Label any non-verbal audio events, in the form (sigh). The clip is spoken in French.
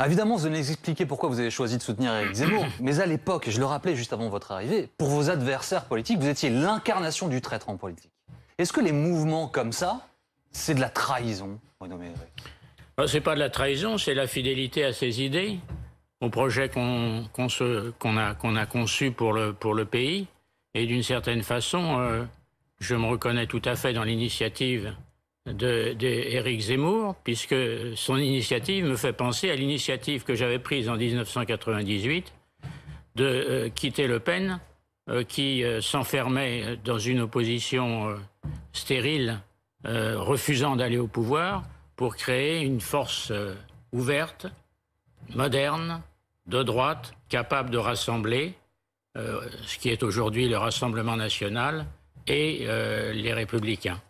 Ah, évidemment, vous allez expliquer pourquoi vous avez choisi de soutenir Eric Zemmour, (coughs) mais à l'époque, je le rappelais juste avant votre arrivée, pour vos adversaires politiques, vous étiez l'incarnation du traître en politique. Est-ce que les mouvements comme ça, c'est de la trahison, Bruno ah, C'est pas de la trahison, c'est la fidélité à ses idées, au projet qu'on a, a conçu pour le, pour le pays. Et d'une certaine façon, euh, je me reconnais tout à fait dans l'initiative de, Zemmour, puisque son initiative me fait penser à l'initiative que j'avais prise en 1998 de euh, quitter Le Pen, euh, qui euh, s'enfermait dans une opposition stérile, refusant d'aller au pouvoir, pour créer une force ouverte, moderne, de droite, capable de rassembler ce qui est aujourd'hui le Rassemblement national et les républicains.